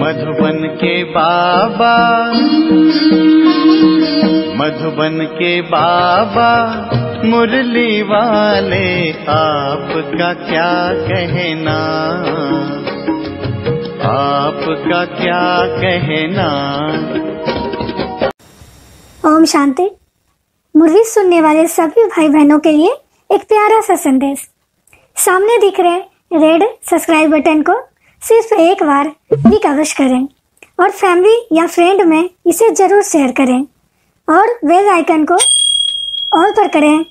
मधुबन के बाबा मधुबन के बाबा मुरली वाले आपका क्या कहना आपका क्या कहना ओम शांति मुरली सुनने वाले सभी भाई बहनों के लिए एक प्यारा सा संदेश सामने दिख रहे रेड सब्सक्राइब बटन को सिर्फ एक बार भी कवश करें और फैमिली या फ्रेंड में इसे जरूर शेयर करें और बेल आइकन को ऑल पर करें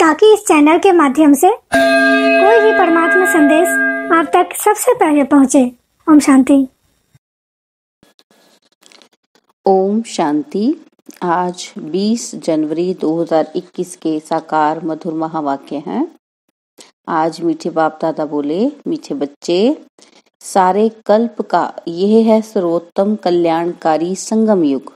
ताकि इस चैनल के माध्यम से कोई भी परमात्मा संदेश आप तक सबसे पहले पहुंचे ओम शांति ओम शांति आज 20 जनवरी 2021 के साकार मधुर महावाक्य हैं आज मीठे बाप दादा बोले मीठे बच्चे सारे कल्प का यह है सर्वोत्तम कल्याणकारी संगम युग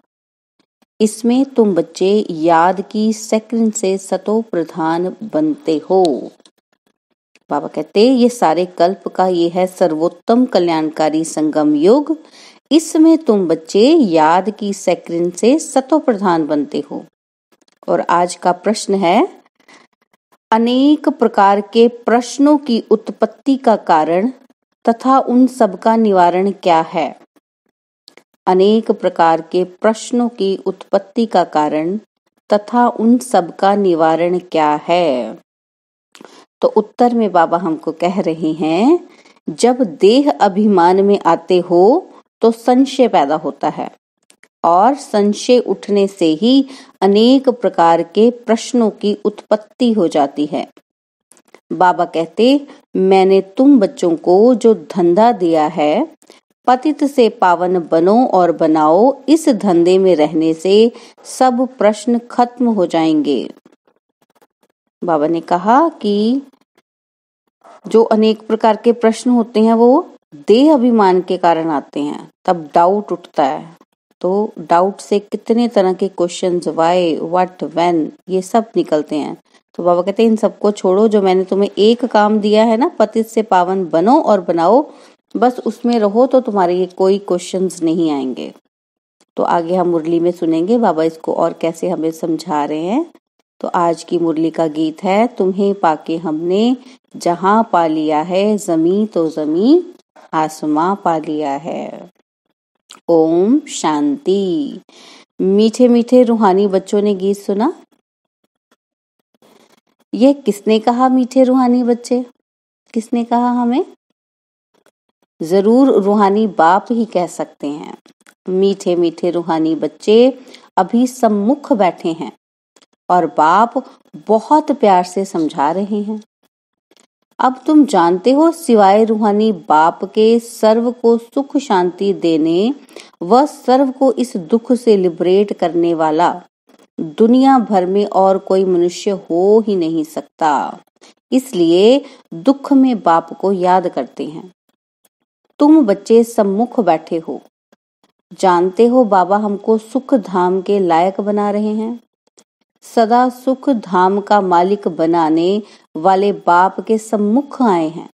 इसमें तुम बच्चे याद की सेकंड से सतो प्रधान बनते हो बाबा कहते ये सारे कल्प का ये है सर्वोत्तम कल्याणकारी संगम युग इसमें तुम बच्चे याद की सैकड़न से सतो प्रधान बनते हो और आज का प्रश्न है अनेक प्रकार के प्रश्नों की उत्पत्ति का कारण तथा उन सबका निवारण क्या है अनेक प्रकार के प्रश्नों की उत्पत्ति का कारण तथा उन सबका निवारण क्या है तो उत्तर में बाबा हमको कह रहे हैं जब देह अभिमान में आते हो तो संशय पैदा होता है और संशय उठने से ही अनेक प्रकार के प्रश्नों की उत्पत्ति हो जाती है बाबा कहते मैंने तुम बच्चों को जो धंधा दिया है पतित से पावन बनो और बनाओ इस धंधे में रहने से सब प्रश्न खत्म हो जाएंगे बाबा ने कहा कि जो अनेक प्रकार के प्रश्न होते हैं वो देह अभिमान के कारण आते हैं तब डाउट उठता है तो डाउट से कितने तरह के क्वेश्चन वाई वट वेन ये सब निकलते हैं तो बाबा कहते हैं इन सबको छोड़ो जो मैंने तुम्हें एक काम दिया है ना पतित से पावन बनो और बनाओ बस उसमें रहो तो तुम्हारे ये कोई क्वेश्चन नहीं आएंगे तो आगे हम मुरली में सुनेंगे बाबा इसको और कैसे हमें समझा रहे हैं तो आज की मुरली का गीत है तुम्हें पाके हमने जहां पा लिया है जमी तो जमी आसमां पा लिया है ओम शांति मीठे मीठे रूहानी बच्चों ने गीत सुना ये किसने कहा मीठे रूहानी बच्चे किसने कहा हमें जरूर रूहानी बाप ही कह सकते हैं मीठे मीठे रूहानी बच्चे अभी सम्मुख बैठे हैं और बाप बहुत प्यार से समझा रहे हैं अब तुम जानते हो सिवाय रूहानी बाप के सर्व को सुख शांति देने व सर्व को इस दुख से लिबरेट करने वाला दुनिया भर में और कोई मनुष्य हो ही नहीं सकता इसलिए दुख में बाप को याद करते हैं तुम बच्चे सम्मुख बैठे हो जानते हो बाबा हमको सुख धाम के लायक बना रहे हैं सदा सुख धाम का मालिक बनाने वाले बाप के सम्मुख आए हैं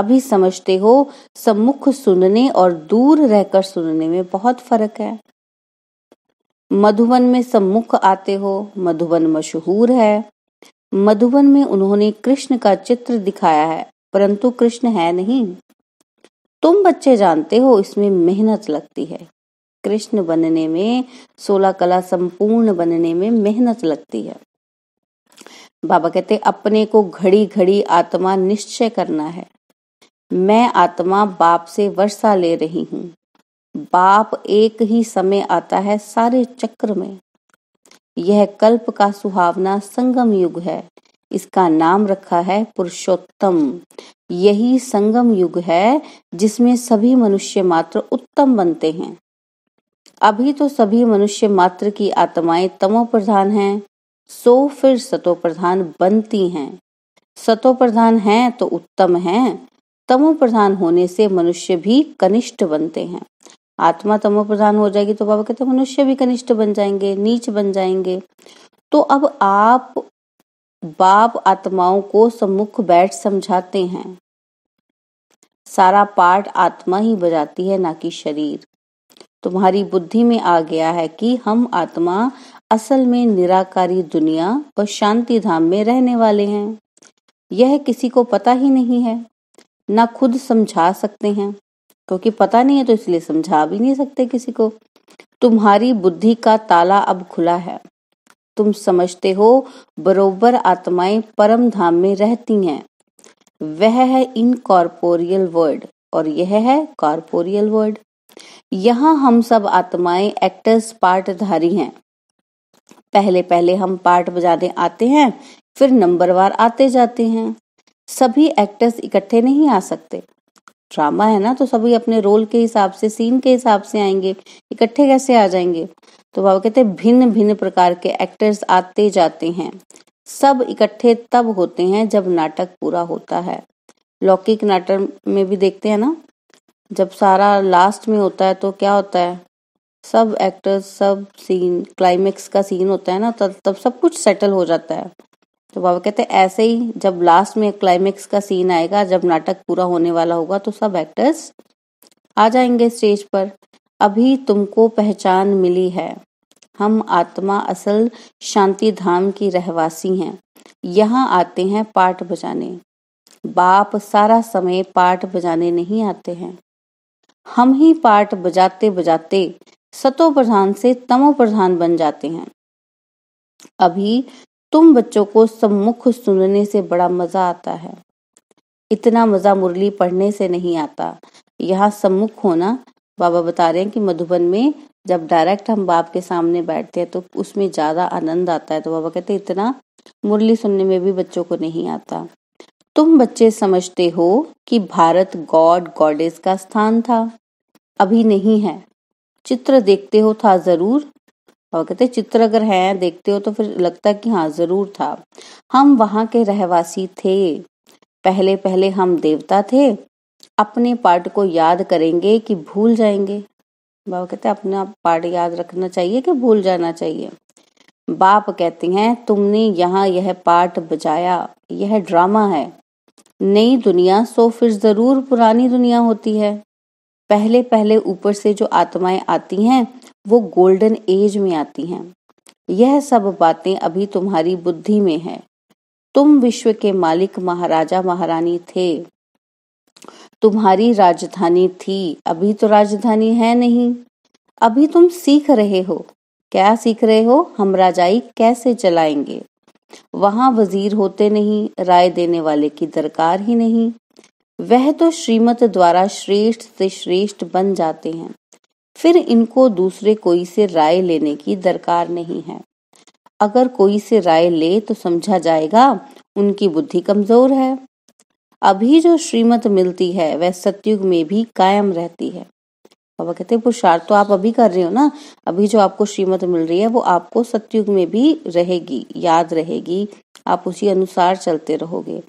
अभी समझते हो सम्मुख सुनने और दूर रहकर सुनने में बहुत फर्क है मधुबन में सम्मुख आते हो मधुबन मशहूर है मधुबन में उन्होंने कृष्ण का चित्र दिखाया है परंतु कृष्ण है नहीं तुम बच्चे जानते हो इसमें मेहनत लगती है कृष्ण बनने में सोलह कला संपूर्ण बनने में मेहनत लगती है बाबा कहते अपने को घड़ी घड़ी आत्मा निश्चय करना है मैं आत्मा बाप से वर्षा ले रही हूँ बाप एक ही समय आता है सारे चक्र में यह कल्प का सुहावना संगम युग है इसका नाम रखा है पुरुषोत्तम यही संगम युग है जिसमें सभी मनुष्य मात्र उत्तम बनते हैं अभी तो सभी मनुष्य मात्र की आत्माएं तमो प्रधान है सो फिर सतो प्रधान बनती हैं सतो प्रधान है तो उत्तम है तमो प्रधान होने से मनुष्य भी कनिष्ठ बनते हैं आत्मा तमो प्रधान हो जाएगी तो बाबा कहते मनुष्य भी कनिष्ठ बन जाएंगे नीच बन जाएंगे तो अब आप बाप आत्माओं को सम्मुख बैठ समझाते हैं सारा पाठ आत्मा ही बजाती है ना कि शरीर तुम्हारी बुद्धि में आ गया है कि हम आत्मा असल में निराकारी दुनिया और शांति धाम में रहने वाले हैं यह किसी को पता ही नहीं है ना खुद समझा सकते हैं क्योंकि पता नहीं है तो इसलिए समझा भी नहीं सकते किसी को तुम्हारी बुद्धि का ताला अब खुला है तुम समझते हो बरोबर आत्माएं परम धाम में रहती हैं वह है इनकॉर्पोरियल वर्ड और यह है कॉर्पोरियल वर्ड यहाँ हम सब आत्माएं एक्टर्स पार्ट धारी हैं पहले पहले हम पार्ट बजाने आते हैं फिर नंबरवार आते जाते हैं सभी एक्टर्स इकट्ठे नहीं आ सकते ड्रामा है ना तो सभी अपने रोल के हिसाब से सीन के हिसाब से आएंगे इकट्ठे कैसे आ जाएंगे तो बाबा कहते हैं भिन्न भिन्न प्रकार के एक्टर्स आते जाते हैं सब इकट्ठे तब होते हैं जब नाटक पूरा होता है लौकिक नाटक में भी देखते हैं ना जब सारा लास्ट में होता है तो क्या होता है सब एक्टर्स सब सीन क्लाइमेक्स का सीन होता है ना तब तब सब कुछ सेटल हो जाता है तो बाबा कहते हैं ऐसे ही जब लास्ट में क्लाइमेक्स का सीन आएगा जब नाटक पूरा होने वाला होगा तो सब एक्टर्स आ जाएंगे स्टेज पर अभी तुमको पहचान मिली है हम आत्मा असल शांति धाम की रहवासी हैं यहाँ आते हैं पाठ बजाने बाप सारा समय पाठ बजाने नहीं आते हैं हम ही पाठ बजाते बजाते सतो प्रधान से तमो प्रधान बन जाते हैं अभी तुम बच्चों को सम्मुख सुनने से बड़ा मजा आता है इतना मजा मुरली पढ़ने से नहीं आता यहाँ सम्मुख होना बाबा बता रहे हैं कि मधुबन में जब डायरेक्ट हम बाप के सामने बैठते हैं तो उसमें ज्यादा आनंद आता है तो बाबा कहते इतना मुरली सुनने में भी बच्चों को नहीं आता तुम बच्चे समझते हो कि भारत गॉड गॉडेस का स्थान था अभी नहीं है चित्र देखते हो था जरूर और कहते चित्र अगर है देखते हो तो फिर लगता कि हाँ जरूर था हम वहां के रहवासी थे पहले पहले हम देवता थे अपने पार्ट को याद करेंगे कि भूल जाएंगे बाबा कहते अपना पार्ट याद रखना चाहिए कि भूल जाना चाहिए बाप कहते हैं तुमने यहाँ यह पार्ट बजाया यह ड्रामा है नई दुनिया सो फिर जरूर पुरानी दुनिया होती है पहले पहले ऊपर से जो आत्माएं आती हैं वो गोल्डन एज में आती हैं यह सब बातें अभी तुम्हारी बुद्धि में है तुम विश्व के मालिक महाराजा महारानी थे तुम्हारी राजधानी थी अभी तो राजधानी है नहीं अभी तुम सीख रहे हो क्या सीख रहे हो हम राजाई कैसे चलाएंगे वहां वजीर होते नहीं राय देने वाले की दरकार ही नहीं वह तो श्रीमत द्वारा श्रेष्ठ से श्रेष्ठ बन जाते हैं फिर इनको दूसरे कोई से राय लेने की दरकार नहीं है अगर कोई से राय ले तो समझा जाएगा उनकी बुद्धि कमजोर है अभी जो श्रीमत मिलती है वह सत्युग में भी कायम रहती है बाबा कहते हैं पुरुषार्थ तो आप अभी कर रहे हो ना अभी जो आपको श्रीमत मिल रही है वो आपको सत्युग में भी रहेगी याद रहेगी आप उसी अनुसार चलते रहोगे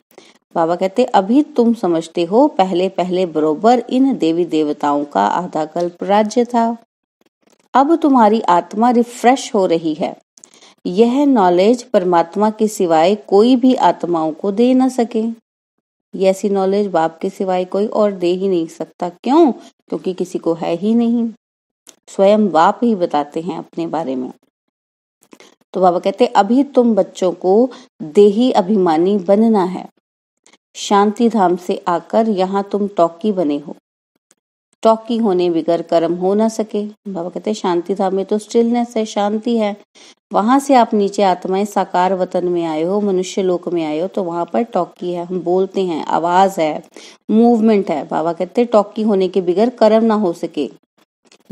बाबा कहते अभी तुम समझते हो पहले पहले बरोबर इन देवी देवताओं का आधा कल्प राज्य था अब तुम्हारी आत्मा रिफ्रेश हो रही है यह नॉलेज परमात्मा के सिवाय कोई भी आत्माओं को दे ना सके ऐसी नॉलेज बाप के सिवाय कोई और दे ही नहीं सकता क्यों क्योंकि किसी को है ही नहीं स्वयं बाप ही बताते हैं अपने बारे में तो बाबा कहते अभी तुम बच्चों को देही अभिमानी बनना है शांति धाम से आकर यहाँ तुम टॉकी बने हो टॉकी होने बिगर कर्म हो ना सके बाबा कहते शांति धाम में तो स्टिलनेस है शांति है वहां से आप नीचे आत्माएं साकार वतन में आए हो मनुष्य लोक में आए हो तो वहां पर टॉकी है हम बोलते हैं आवाज है मूवमेंट है बाबा कहते टॉकी होने के बिगर कर्म ना हो सके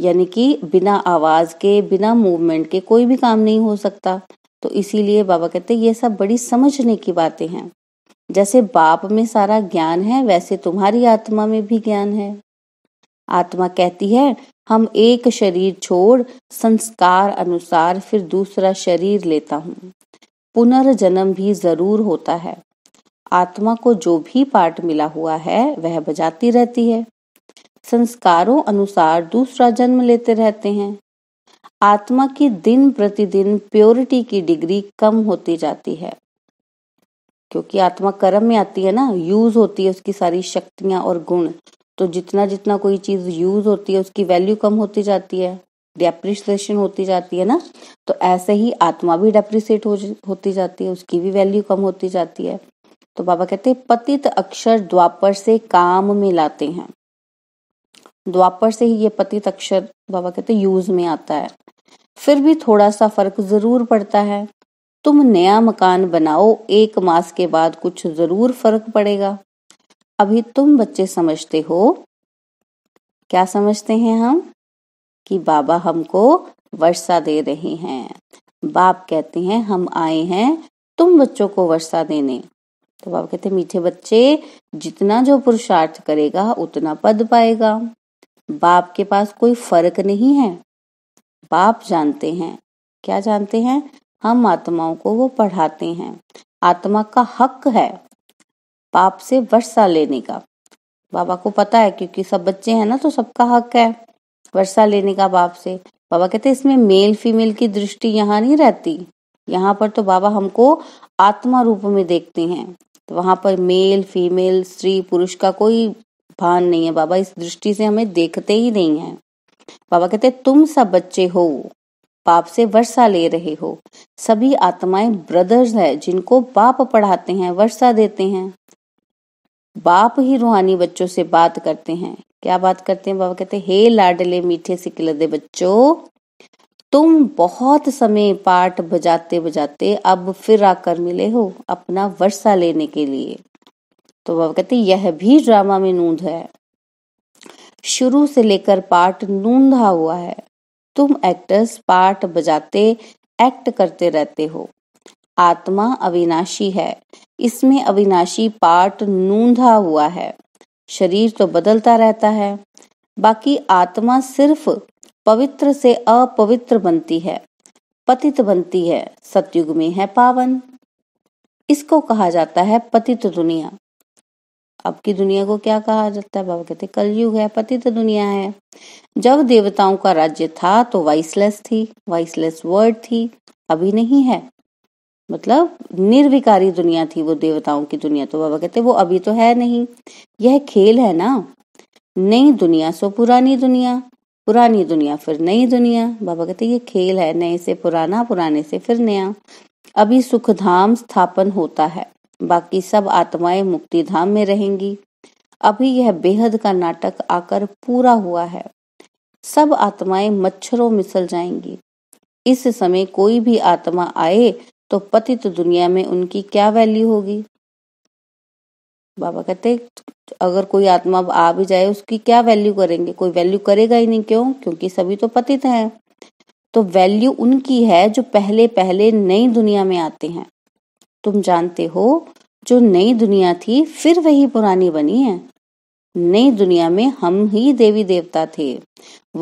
यानी कि बिना आवाज के बिना मूवमेंट के कोई भी काम नहीं हो सकता तो इसीलिए बाबा कहते ये सब बड़ी समझने की बातें हैं जैसे बाप में सारा ज्ञान है वैसे तुम्हारी आत्मा में भी ज्ञान है आत्मा कहती है हम एक शरीर छोड़ संस्कार अनुसार फिर दूसरा शरीर लेता हूँ पुनर्जन्म भी जरूर होता है आत्मा को जो भी पार्ट मिला हुआ है वह बजाती रहती है संस्कारों अनुसार दूसरा जन्म लेते रहते हैं आत्मा की दिन प्रतिदिन प्योरिटी की डिग्री कम होती जाती है क्योंकि आत्मा कर्म में आती है ना यूज होती है उसकी सारी शक्तियां और गुण तो जितना जितना कोई चीज यूज होती है उसकी वैल्यू कम होती जाती है डेप्रिसिएशन होती जाती है ना तो ऐसे ही आत्मा भी डेप्रिसिएट हो, होती जाती है उसकी भी वैल्यू कम होती जाती है तो बाबा कहते हैं पतित अक्षर द्वापर से काम में लाते हैं द्वापर से ही ये पतित अक्षर बाबा कहते यूज में आता है फिर भी थोड़ा सा फर्क जरूर पड़ता है तुम नया मकान बनाओ एक मास के बाद कुछ जरूर फर्क पड़ेगा अभी तुम बच्चे समझते हो क्या समझते हैं हम कि बाबा हमको वर्षा दे रहे हैं बाप कहते हैं हम आए हैं तुम बच्चों को वर्षा देने तो बाबा कहते हैं मीठे बच्चे जितना जो पुरुषार्थ करेगा उतना पद पाएगा बाप के पास कोई फर्क नहीं है बाप जानते हैं क्या जानते हैं हम आत्माओं को वो पढ़ाते हैं आत्मा का हक है पाप से वर्षा लेने का बाबा को पता है क्योंकि सब बच्चे हैं ना तो सबका हक है वर्षा लेने का बाप से बाबा कहते इसमें मेल फीमेल की दृष्टि यहाँ नहीं रहती यहाँ पर तो बाबा हमको आत्मा रूप में देखते हैं तो वहां पर मेल फीमेल स्त्री पुरुष का कोई भान नहीं है बाबा इस दृष्टि से हमें देखते ही नहीं है बाबा कहते तुम सब बच्चे हो पाप से वर्षा ले रहे हो सभी आत्माएं ब्रदर्स है जिनको बाप पढ़ाते हैं वर्षा देते हैं बाप ही रूहानी बच्चों से बात करते हैं क्या बात करते हैं बाबा कहते हैं हे लाडले मीठे सिकलदे बच्चों तुम बहुत समय पाठ बजाते बजाते अब फिर आकर मिले हो अपना वर्षा लेने के लिए तो बाबा कहते यह भी ड्रामा में नूंद है शुरू से लेकर पाठ नूंधा हुआ है तुम एक्टर्स पार्ट बजाते एक्ट करते रहते हो आत्मा अविनाशी है इसमें अविनाशी पार्ट नूंधा हुआ है शरीर तो बदलता रहता है बाकी आत्मा सिर्फ पवित्र से अपवित्र बनती है पतित बनती है सतयुग में है पावन इसको कहा जाता है पतित दुनिया अब की दुनिया को क्या कहा जाता है बाबा कहते कलयुग है पति तो दुनिया है जब देवताओं का राज्य था तो वाइसलेस थी वाइसलेस वर्ड थी अभी नहीं है मतलब निर्विकारी दुनिया थी वो देवताओं की दुनिया तो बाबा कहते वो अभी तो है नहीं यह खेल है ना नई दुनिया सो पुरानी दुनिया पुरानी दुनिया फिर नई दुनिया बाबा कहते ये खेल है नए से पुराना पुराने से फिर नया अभी सुखधाम स्थापन होता है बाकी सब आत्माएं धाम में रहेंगी अभी यह बेहद का नाटक आकर पूरा हुआ है सब आत्माएं मच्छरों मिसल जाएंगी इस समय कोई भी आत्मा आए तो पतित दुनिया में उनकी क्या वैल्यू होगी बाबा कहते अगर कोई आत्मा आ भी जाए उसकी क्या वैल्यू करेंगे कोई वैल्यू करेगा ही नहीं क्यों क्योंकि सभी तो पतित हैं तो वैल्यू उनकी है जो पहले पहले नई दुनिया में आते हैं तुम जानते हो जो नई दुनिया थी फिर वही पुरानी बनी है नई दुनिया में हम ही देवी देवता थे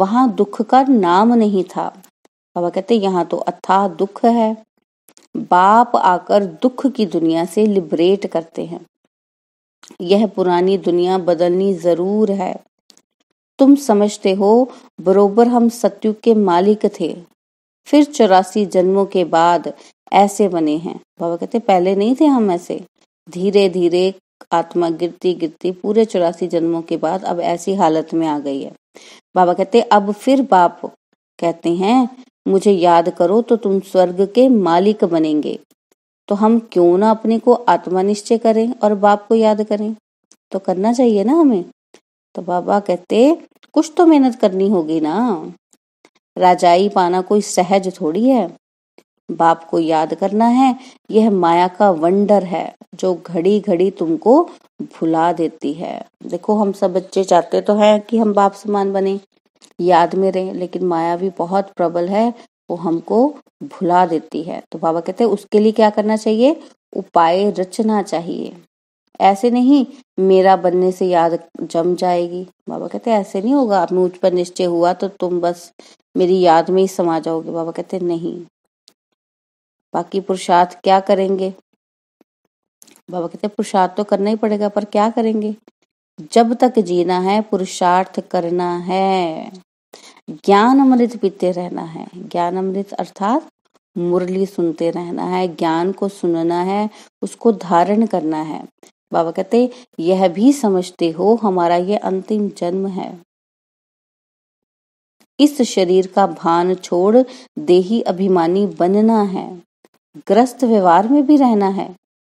वहां दुख का नाम नहीं था बाबा कहते यहाँ तो अथाह दुख है बाप आकर दुख की दुनिया से लिबरेट करते हैं यह पुरानी दुनिया बदलनी जरूर है तुम समझते हो बरोबर हम सत्युग के मालिक थे फिर चौरासी जन्मों के बाद ऐसे बने हैं बाबा कहते पहले नहीं थे हम ऐसे धीरे धीरे आत्मा गिरती गिरती पूरे चौरासी जन्मों के बाद अब ऐसी हालत में आ गई है बाबा कहते अब फिर बाप कहते हैं मुझे याद करो तो तुम स्वर्ग के मालिक बनेंगे तो हम क्यों ना अपने को आत्मा निश्चय करें और बाप को याद करें तो करना चाहिए ना हमें तो बाबा कहते कुछ तो मेहनत करनी होगी ना राजाई पाना कोई सहज थोड़ी है बाप को याद करना है यह माया का वंडर है जो घड़ी घड़ी तुमको भुला देती है देखो हम सब बच्चे चाहते तो हैं कि हम बाप समान बने याद में रहे लेकिन माया भी बहुत प्रबल है वो हमको भुला देती है तो बाबा कहते हैं उसके लिए क्या करना चाहिए उपाय रचना चाहिए ऐसे नहीं मेरा बनने से याद जम जाएगी बाबा कहते ऐसे नहीं होगा मुझ पर निश्चय हुआ तो तुम बस मेरी याद में ही समा जाओगे बाबा कहते नहीं बाकी पुरुषार्थ क्या करेंगे बाबा कहते पुरुषार्थ तो करना ही पड़ेगा पर क्या करेंगे जब तक जीना है पुरुषार्थ करना है ज्ञान अमृत पीते रहना है ज्ञान अमृत अर्थात मुरली सुनते रहना है ज्ञान को सुनना है उसको धारण करना है बाबा कहते यह भी समझते हो हमारा ये अंतिम जन्म है इस शरीर का भान छोड़ देही अभिमानी बनना है ग्रस्त व्यवहार में भी रहना है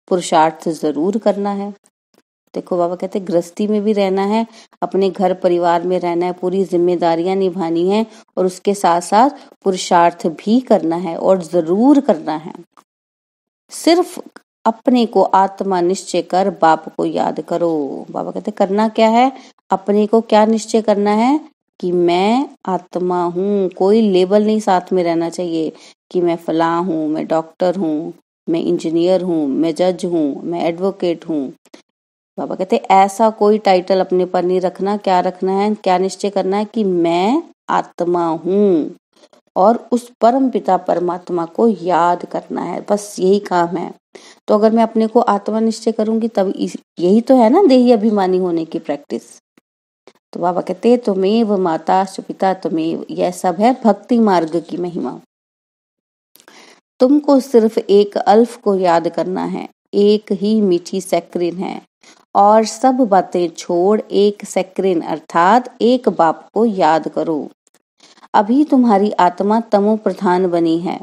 पुरुषार्थ जरूर करना है देखो बाबा कहते ग्रस्ती में भी रहना है अपने घर परिवार में रहना है पूरी जिम्मेदारियां निभानी है और उसके साथ साथ पुरुषार्थ भी करना है और जरूर करना है सिर्फ अपने को आत्मा निश्चय कर बाप को याद करो बाबा कहते करना क्या है अपने को क्या निश्चय करना है कि मैं आत्मा हूँ कोई लेबल नहीं साथ में रहना चाहिए कि मैं फला हूँ मैं डॉक्टर हूँ मैं इंजीनियर हूँ मैं जज हूँ मैं एडवोकेट हूँ बाबा कहते ऐसा कोई टाइटल अपने पर नहीं रखना क्या रखना है क्या निश्चय करना है कि मैं आत्मा हूँ और उस परम पिता परमात्मा को याद करना है बस यही काम है तो अगर मैं अपने को आत्मा निश्चय करूंगी तब यही तो है ना देही अभिमानी होने की प्रैक्टिस तो बाबा कहते तुमेव माता सुपिता तुमेव यह सब है भक्ति मार्ग की महिमा तुमको सिर्फ एक अल्फ को याद करना है एक ही मीठी सैक्रिन है और सब बातें छोड़ एक सैक्रिन अर्थात एक बाप को याद करो अभी तुम्हारी आत्मा तमो प्रधान बनी है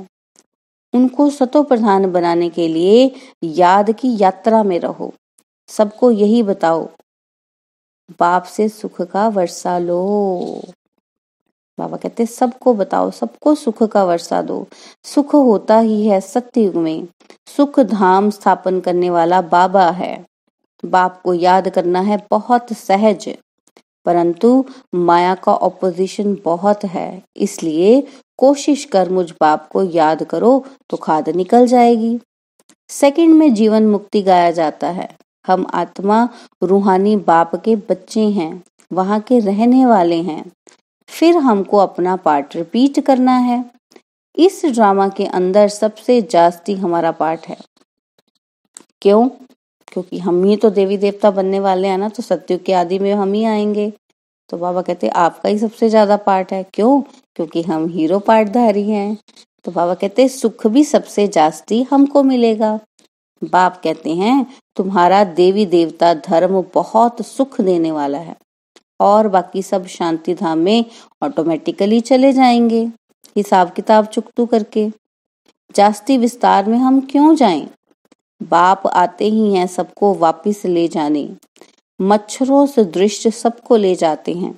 उनको सतो प्रधान बनाने के लिए याद की यात्रा में रहो सबको यही बताओ बाप से सुख का वर्षा लो बाबा कहते सबको बताओ सबको सुख का वर्षा दो सुख होता ही है सत्युग में सुख धाम स्थापन करने वाला बाबा है बाप को याद करना है बहुत सहज परंतु माया का ऑपोजिशन बहुत है इसलिए कोशिश कर मुझ बाप को याद करो तो खाद निकल जाएगी सेकंड में जीवन मुक्ति गाया जाता है हम आत्मा रूहानी बाप के बच्चे हैं वहां के रहने वाले हैं फिर हमको अपना पार्ट रिपीट करना है इस ड्रामा के अंदर सबसे जास्ती हमारा पार्ट है क्यों क्योंकि हम ही तो देवी देवता बनने वाले हैं ना तो सत्यु के आदि में हम ही आएंगे तो बाबा कहते आपका ही सबसे ज्यादा पार्ट है क्यों क्योंकि हम हीरो पार्टधारी हैं तो बाबा कहते सुख भी सबसे जास्ती हमको मिलेगा बाप कहते हैं तुम्हारा देवी देवता धर्म बहुत सुख देने वाला है और बाकी सब शांति धाम में ऑटोमेटिकली चले जाएंगे हिसाब किताब चुकतू करके जास्ती विस्तार में हम क्यों जाएं? बाप आते ही हैं सबको वापिस ले जाने मच्छरों से दृश्य सबको ले जाते हैं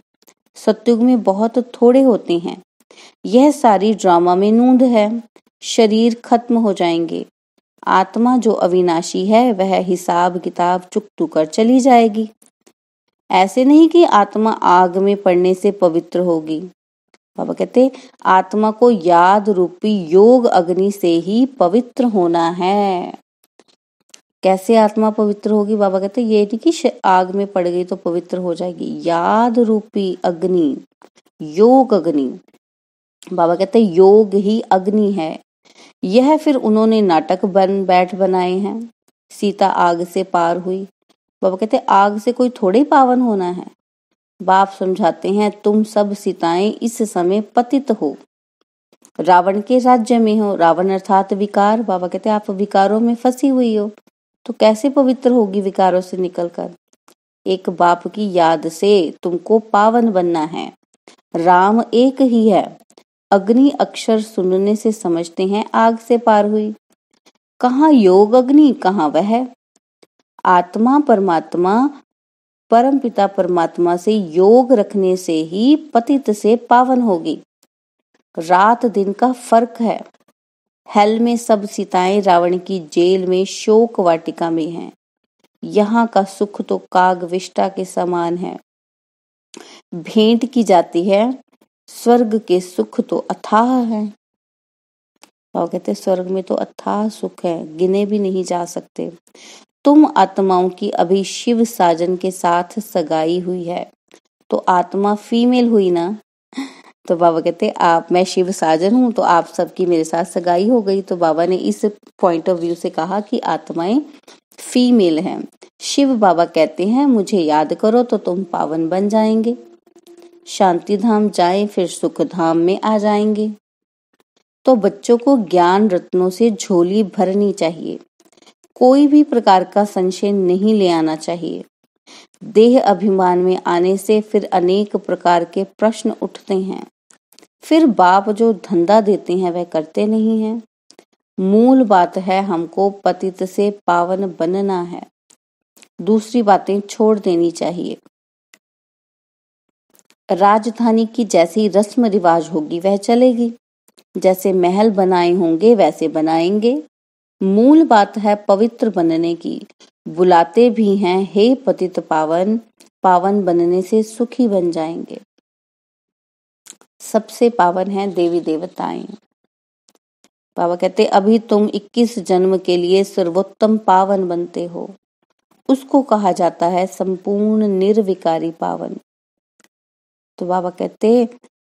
सत्युग में बहुत थोड़े होते हैं यह सारी ड्रामा में नूंद है शरीर खत्म हो जाएंगे आत्मा जो अविनाशी है वह हिसाब किताब चुक चुकतू कर चली जाएगी ऐसे नहीं कि आत्मा आग में पड़ने से पवित्र होगी बाबा कहते आत्मा को याद रूपी योग अग्नि से ही पवित्र होना है कैसे आत्मा पवित्र होगी बाबा कहते ये नहीं कि आग में पड़ गई तो पवित्र हो जाएगी याद रूपी अग्नि योग अग्नि बाबा कहते योग ही अग्नि है यह फिर उन्होंने नाटक बन बैठ बनाए हैं सीता आग से पार हुई बाबा कहते आग से कोई थोड़े पावन होना है बाप समझाते हैं तुम सब सीताएं इस समय पतित हो रावण के राज्य में हो रावण अर्थात विकार बाबा कहते आप विकारों में फंसी हुई हो तो कैसे पवित्र होगी विकारों से निकलकर एक बाप की याद से तुमको पावन बनना है राम एक ही है अग्नि अक्षर सुनने से समझते हैं आग से पार हुई कहा योग अग्नि कहा वह आत्मा परमात्मा परम पिता परमात्मा से योग रखने से ही पतित से पावन होगी रात दिन का फर्क है हेल में सब सीताएं रावण की जेल में शोक वाटिका में हैं यहाँ का सुख तो काग विष्टा के समान है भेंट की जाती है स्वर्ग के सुख तो अथाह है तो कहते स्वर्ग में तो अथाह सुख है गिने भी नहीं जा सकते तुम आत्माओं की अभी शिव साजन के साथ सगाई हुई है तो आत्मा फीमेल हुई ना तो बाबा कहते आप मैं शिव साजन हूं तो आप सबकी मेरे साथ सगाई हो गई तो बाबा ने इस पॉइंट ऑफ व्यू से कहा कि आत्माएं फीमेल हैं शिव बाबा कहते हैं मुझे याद करो तो तुम पावन बन जाएंगे शांति धाम जाए फिर सुख धाम में आ जाएंगे तो बच्चों को ज्ञान रत्नों से झोली भरनी चाहिए कोई भी प्रकार का संशय नहीं ले आना चाहिए देह अभिमान में आने से फिर अनेक प्रकार के प्रश्न उठते हैं फिर बाप जो धंधा देते हैं वह करते नहीं हैं मूल बात है हमको पतित से पावन बनना है दूसरी बातें छोड़ देनी चाहिए राजधानी की जैसी रस्म रिवाज होगी वह चलेगी जैसे महल बनाए होंगे वैसे बनाएंगे मूल बात है पवित्र बनने की बुलाते भी हैं हे पतित पावन पावन बनने से सुखी बन जाएंगे सबसे पावन है देवी देवताएं बाबा कहते अभी तुम 21 जन्म के लिए सर्वोत्तम पावन बनते हो उसको कहा जाता है संपूर्ण निर्विकारी पावन तो बाबा कहते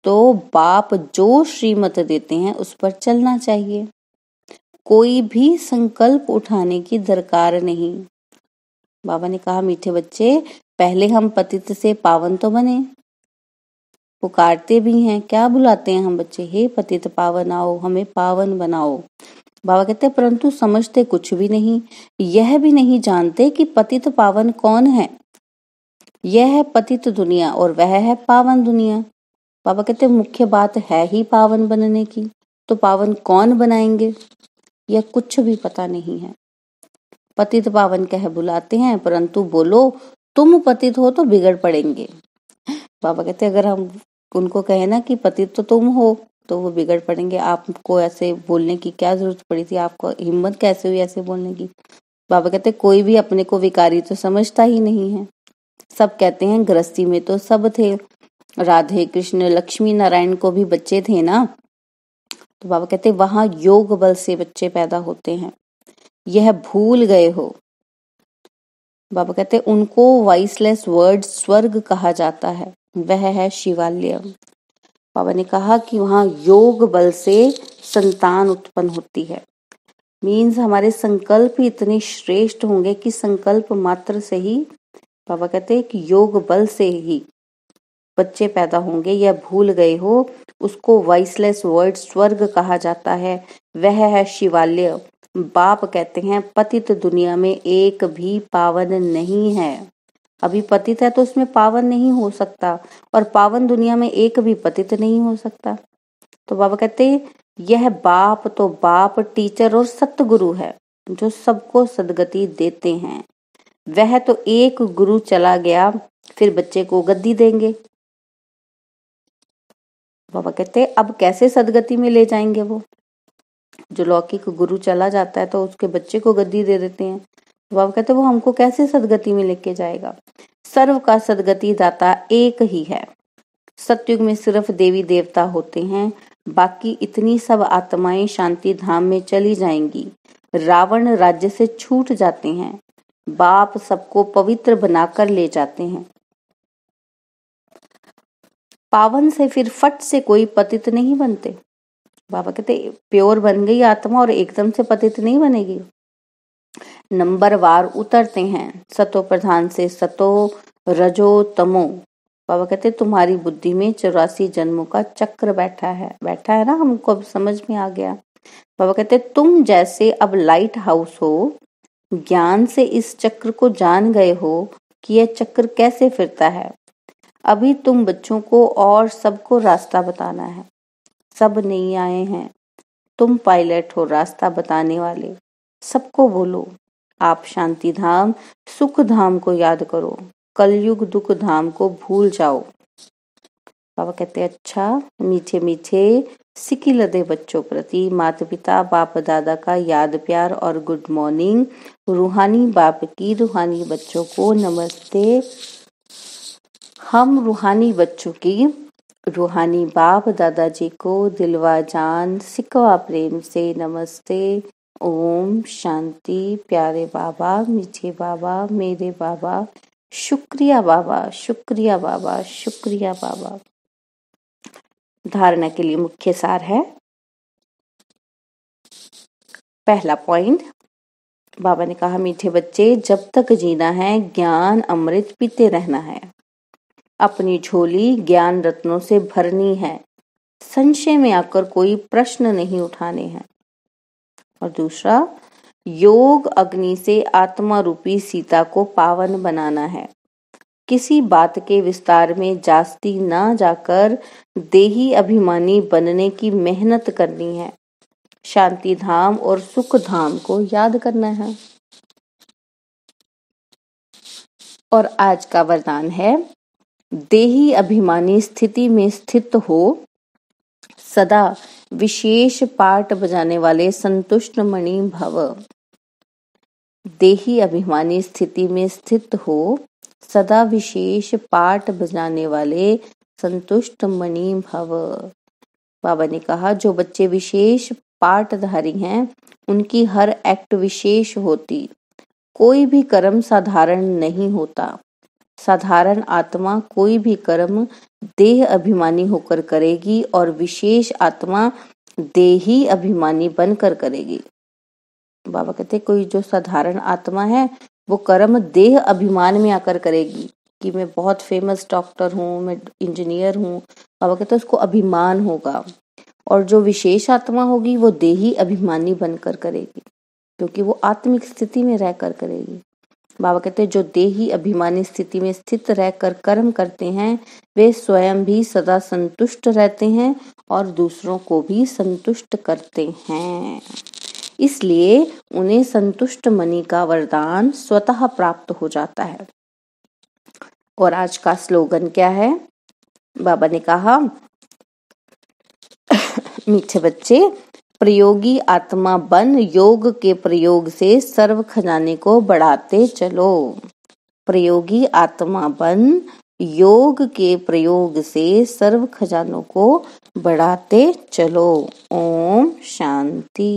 तो बाप जो श्रीमत देते हैं उस पर चलना चाहिए कोई भी संकल्प उठाने की दरकार नहीं बाबा ने कहा मीठे बच्चे पहले हम पतित से पावन तो बने पुकारते भी हैं क्या बुलाते हैं हम बच्चे हे पतित पावन आओ हमें पावन बनाओ बाबा कहते हैं परंतु समझते कुछ भी नहीं यह भी नहीं जानते कि पतित पावन कौन है यह है पतित दुनिया और वह है पावन दुनिया पापा कहते मुख्य बात है ही पावन बनने की तो पावन कौन बनाएंगे यह कुछ भी पता नहीं है पतित पावन कह बुलाते हैं परंतु बोलो तुम पतित हो तो बिगड़ पड़ेंगे बाबा कहते अगर हम उनको कहे ना कि पतित तो तुम हो तो वो बिगड़ पड़ेंगे आपको ऐसे बोलने की क्या जरूरत पड़ी थी आपको हिम्मत कैसे हुई ऐसे बोलने की बाबा कहते कोई भी अपने को विकारी तो समझता ही नहीं है सब कहते हैं गृहस्थी में तो सब थे राधे कृष्ण लक्ष्मी नारायण को भी बच्चे थे ना तो बाबा कहते वहां योग बल से बच्चे पैदा होते हैं यह भूल गए हो बाबा कहते उनको वॉइसलेस वर्ड स्वर्ग कहा जाता है वह है शिवालय बाबा ने कहा कि वहां योग बल से संतान उत्पन्न होती है मीन्स हमारे संकल्प ही इतने श्रेष्ठ होंगे कि संकल्प मात्र से ही पापा कहते हैं कि योग बल से ही बच्चे पैदा होंगे या भूल गए हो उसको वॉइसलेस वर्ड स्वर्ग कहा जाता है वह है शिवालय बाप कहते हैं पतित दुनिया में एक भी पावन नहीं है अभी पतित है तो उसमें पावन नहीं हो सकता और पावन दुनिया में एक भी पतित नहीं हो सकता तो बाबा कहते हैं यह बाप तो बाप टीचर और सतगुरु है जो सबको सदगति देते हैं वह तो एक गुरु चला गया फिर बच्चे को गद्दी देंगे बाबा कहते अब कैसे सदगति में ले जाएंगे वो जो लौकिक गुरु चला जाता है तो उसके बच्चे को गद्दी दे देते हैं तो बाबा कहते वो हमको कैसे सदगति में लेके जाएगा सर्व का सदगति दाता एक ही है सतयुग में सिर्फ देवी देवता होते हैं बाकी इतनी सब आत्माएं शांति धाम में चली जाएंगी रावण राज्य से छूट जाते हैं बाप सबको पवित्र बनाकर ले जाते हैं पावन से फिर फट से कोई पतित नहीं बनते बाबा कहते प्योर बन गई आत्मा और एकदम से पतित नहीं बनेगी वार उतरते हैं सतो प्रधान से सतो रजो तमो बाबा कहते तुम्हारी बुद्धि में चौरासी जन्मों का चक्र बैठा है बैठा है ना हमको अब समझ में आ गया बाबा कहते तुम जैसे अब लाइट हाउस हो ज्ञान से इस चक्र को जान गए हो कि यह चक्र कैसे फिरता है अभी तुम बच्चों को और सबको रास्ता बताना है सब नहीं आए हैं तुम पायलट हो रास्ता बताने वाले सबको बोलो आप शांति धाम सुख धाम को याद करो कलयुग दुख धाम को भूल जाओ बाबा कहते अच्छा मीठे मीठे सिकी लदे बच्चों प्रति माता पिता बाप दादा का याद प्यार और गुड मॉर्निंग रूहानी बाप की रूहानी बच्चों को नमस्ते हम रूहानी बच्चों की रूहानी बाप दादाजी को दिलवा जान सिकवा प्रेम से नमस्ते ओम शांति प्यारे बाबा मीठे बाबा मेरे बाबा शुक्रिया बाबा शुक्रिया बाबा शुक्रिया बाबा धारणा के लिए मुख्य सार है पहला पॉइंट बाबा ने कहा मीठे बच्चे जब तक जीना है ज्ञान अमृत पीते रहना है अपनी झोली ज्ञान रत्नों से भरनी है संशय में आकर कोई प्रश्न नहीं उठाने हैं और दूसरा योग अग्नि से आत्मा रूपी सीता को पावन बनाना है किसी बात के विस्तार में जास्ती ना जाकर देही अभिमानी बनने की मेहनत करनी है शांति धाम और सुख धाम को याद करना है और आज का वरदान है देही अभिमानी स्थिति में स्थित हो सदा विशेष पाठ बजाने वाले संतुष्ट मणि भव देही अभिमानी स्थिति में स्थित हो सदा विशेष पाठ बजाने वाले संतुष्ट मणि भव बाबा ने कहा जो बच्चे विशेष पाठधारी हैं उनकी हर एक्ट विशेष होती कोई भी कर्म साधारण नहीं होता साधारण आत्मा कोई भी कर्म देह अभिमानी होकर करेगी और विशेष आत्मा देही अभिमानी बनकर करेगी बाबा कहते कोई जो साधारण आत्मा है वो कर्म देह अभिमान में आकर करेगी कि मैं बहुत फेमस डॉक्टर हूँ मैं इंजीनियर हूँ बाबा कहते तो उसको अभिमान होगा और जो विशेष आत्मा होगी वो देही अभिमानी बनकर करेगी क्योंकि वो आत्मिक स्थिति में रहकर करेगी बाबा कहते हैं जो देही अभिमानी स्थिति में स्थित रहकर कर्म करते हैं वे स्वयं भी सदा संतुष्ट रहते हैं और दूसरों को भी संतुष्ट करते हैं इसलिए उन्हें संतुष्ट मणि का वरदान स्वतः प्राप्त हो जाता है और आज का स्लोगन क्या है बाबा ने कहा मीठे बच्चे प्रयोगी आत्मा बन योग के प्रयोग से सर्व खजाने को बढ़ाते चलो प्रयोगी आत्मा बन योग के प्रयोग से सर्व खजानों को बढ़ाते चलो ओम शांति